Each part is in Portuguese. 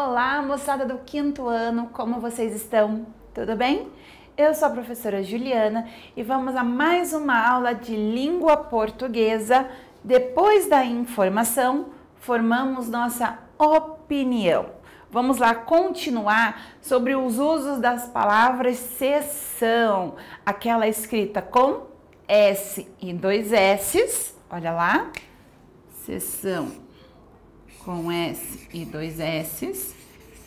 Olá, moçada do quinto ano, como vocês estão? Tudo bem? Eu sou a professora Juliana e vamos a mais uma aula de língua portuguesa. Depois da informação, formamos nossa opinião. Vamos lá continuar sobre os usos das palavras sessão, aquela escrita com S e dois S's. Olha lá, sessão com S e dois S's,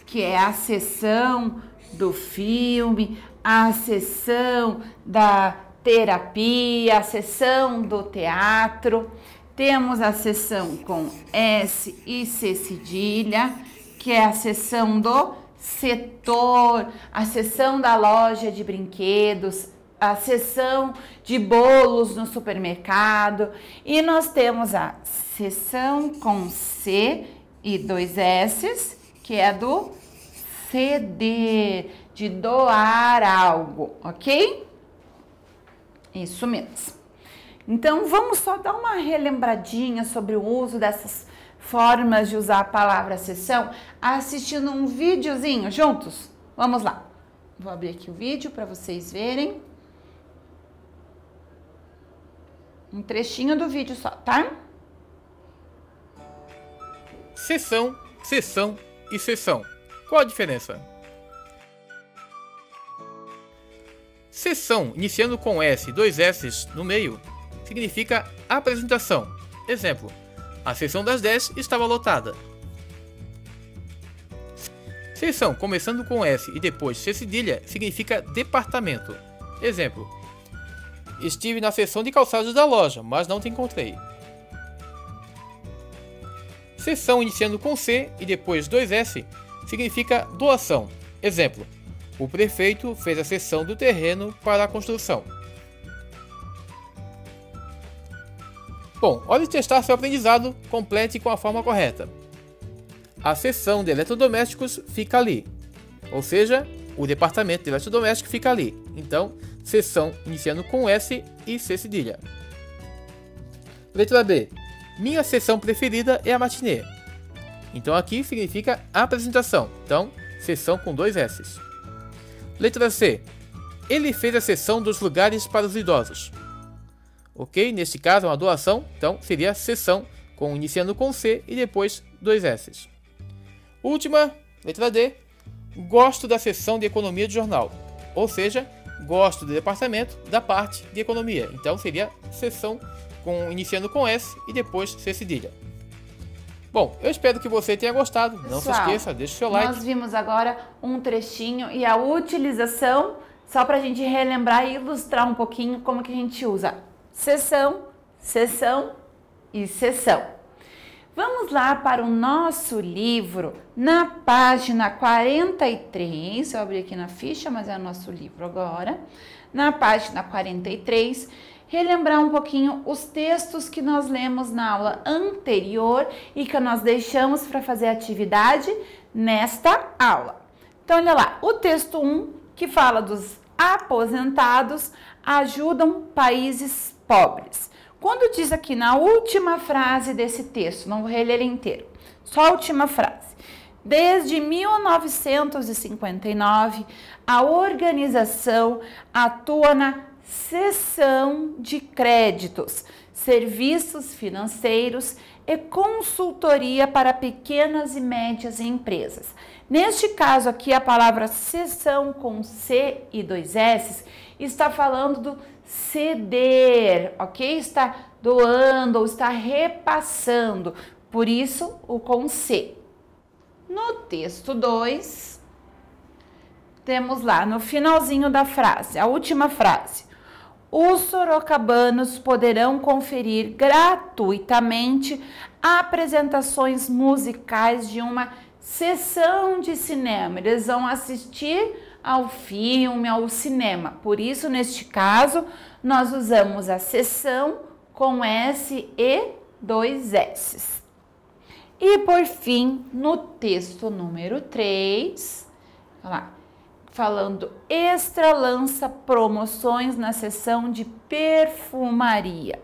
que é a sessão do filme, a sessão da terapia, a sessão do teatro. Temos a sessão com S e C cedilha, que é a sessão do setor, a sessão da loja de brinquedos, a sessão de bolos no supermercado e nós temos a sessão com C e dois S's, que é do ceder, de doar algo, ok? Isso mesmo. Então, vamos só dar uma relembradinha sobre o uso dessas formas de usar a palavra sessão assistindo um videozinho juntos? Vamos lá. Vou abrir aqui o vídeo para vocês verem. Um trechinho do vídeo só, tá? sessão, sessão e sessão. Qual a diferença? Sessão, iniciando com S, dois S no meio, significa apresentação. Exemplo: a sessão das 10 estava lotada. Sessão, começando com S e depois C cedilha, significa departamento. Exemplo: Estive na sessão de calçados da loja, mas não te encontrei. Seção iniciando com C e depois 2S significa doação. Exemplo: o prefeito fez a cessão do terreno para a construção. Bom, olhe testar seu aprendizado, complete com a forma correta. A seção de eletrodomésticos fica ali, ou seja, o departamento de eletrodoméstico fica ali. Então, seção iniciando com S e C cedilha. Letra B. Minha sessão preferida é a matinê. Então aqui significa apresentação. Então, sessão com dois S's. Letra C. Ele fez a sessão dos lugares para os idosos. Ok? Neste caso, é uma doação. Então, seria sessão com iniciando com C e depois dois S's. Última, letra D. Gosto da sessão de economia de jornal. Ou seja, gosto do departamento da parte de economia. Então seria sessão com, iniciando com S e depois C cedilha. Bom, eu espero que você tenha gostado. Pessoal, Não se esqueça, deixa o seu like. Nós vimos agora um trechinho e a utilização, só para a gente relembrar e ilustrar um pouquinho como que a gente usa sessão, sessão e sessão. Vamos lá para o nosso livro, na página 43. Eu abri aqui na ficha, mas é o nosso livro agora. Na página 43, relembrar um pouquinho os textos que nós lemos na aula anterior e que nós deixamos para fazer atividade nesta aula. Então, olha lá, o texto 1, que fala dos aposentados, ajudam países pobres. Quando diz aqui na última frase desse texto, não vou reler ele inteiro, só a última frase. Desde 1959, a organização atua na cessão de créditos, serviços financeiros e consultoria para pequenas e médias empresas. Neste caso aqui, a palavra cessão com C e dois S está falando do ceder, ok? Está doando ou está repassando. Por isso, o com C. No texto 2, temos lá no finalzinho da frase, a última frase. Os sorocabanos poderão conferir gratuitamente apresentações musicais de uma sessão de cinema. Eles vão assistir ao filme, ao cinema. Por isso, neste caso, nós usamos a sessão com S e dois S. E por fim, no texto número 3, falando extra lança promoções na sessão de perfumaria.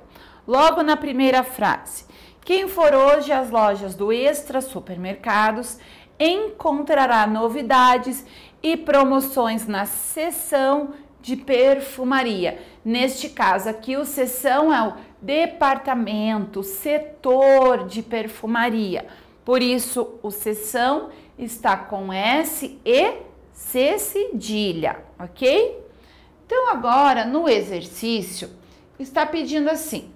Logo na primeira frase, quem for hoje às lojas do Extra Supermercados encontrará novidades e promoções na seção de perfumaria. Neste caso aqui, o seção é o departamento, setor de perfumaria. Por isso, o seção está com S e C cedilha, ok? Então, agora no exercício, está pedindo assim: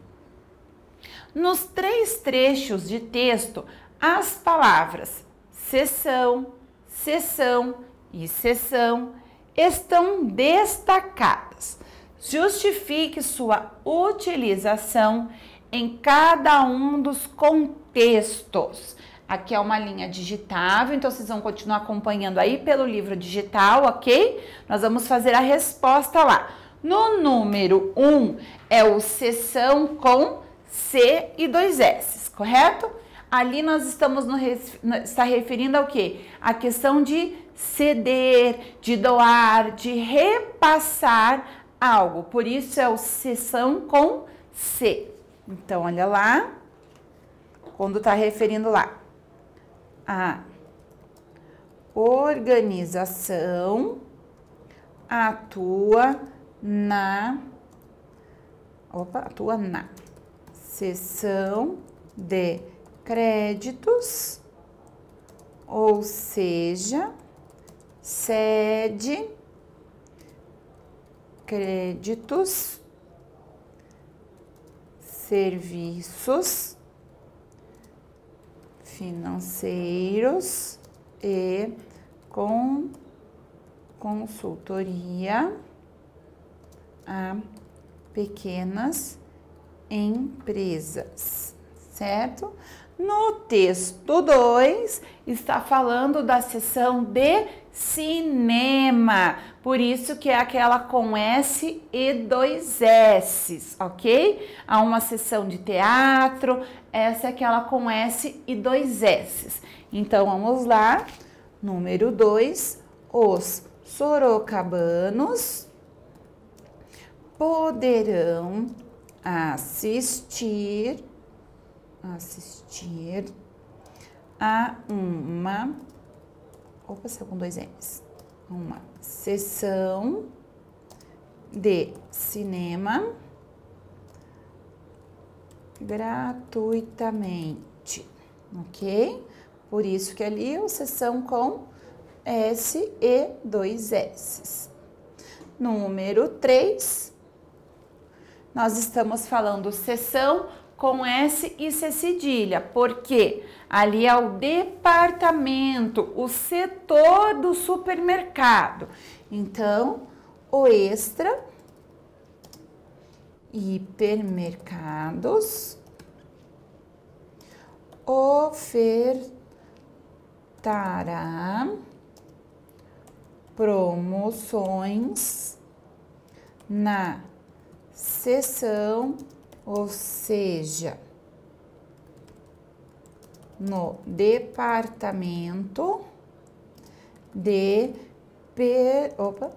nos três trechos de texto, as palavras sessão, sessão, e sessão estão destacadas. Justifique sua utilização em cada um dos contextos. Aqui é uma linha digitável, então vocês vão continuar acompanhando aí pelo livro digital, ok? Nós vamos fazer a resposta lá. No número 1 um, é o sessão com C e dois S, correto? Ali nós estamos no, está referindo ao que? A questão de ceder, de doar, de repassar algo. Por isso é o sessão com C. Então, olha lá, quando está referindo lá a organização atua na opa, atua na sessão de créditos, ou seja, sede, créditos, serviços financeiros e com consultoria a pequenas empresas, certo? No texto 2, está falando da sessão de cinema. Por isso que é aquela com S e dois S, ok? Há uma sessão de teatro, essa é aquela com S e dois S. Então, vamos lá. Número 2, os sorocabanos poderão assistir assistir a uma. Opa, saiu com dois M's. Uma sessão de cinema gratuitamente, ok? Por isso que ali é sessão com S e dois S. Número 3, nós estamos falando sessão com S e C cedilha, porque ali é o departamento, o setor do supermercado. Então, o extra, hipermercados, ofertará promoções na seção ou seja, no departamento de per, opa,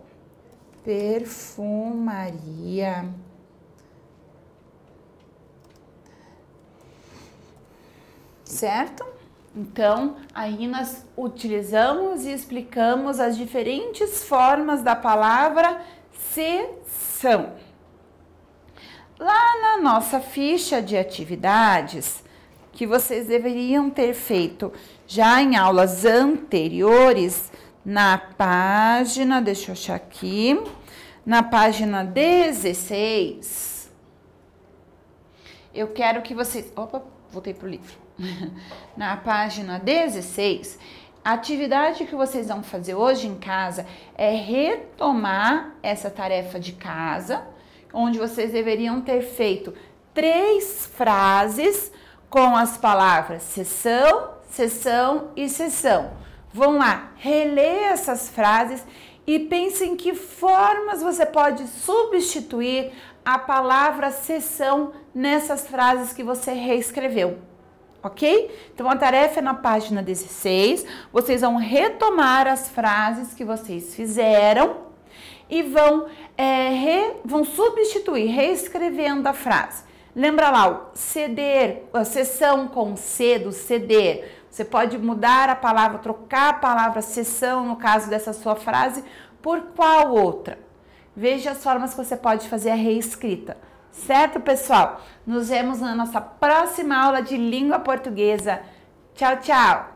perfumaria. Certo? Então, aí nós utilizamos e explicamos as diferentes formas da palavra seção Lá na nossa ficha de atividades, que vocês deveriam ter feito já em aulas anteriores, na página, deixa eu achar aqui, na página 16, eu quero que vocês. Opa, voltei para o livro. na página 16, a atividade que vocês vão fazer hoje em casa é retomar essa tarefa de casa onde vocês deveriam ter feito três frases com as palavras sessão, sessão e sessão. Vão lá, releia essas frases e pense em que formas você pode substituir a palavra sessão nessas frases que você reescreveu. Ok? Então a tarefa é na página 16. Vocês vão retomar as frases que vocês fizeram e vão, é, re, vão substituir, reescrevendo a frase. Lembra lá o ceder, a sessão com cedo, ceder. Você pode mudar a palavra, trocar a palavra sessão, no caso dessa sua frase, por qual outra. Veja as formas que você pode fazer a reescrita. Certo, pessoal? Nos vemos na nossa próxima aula de língua portuguesa. Tchau, tchau!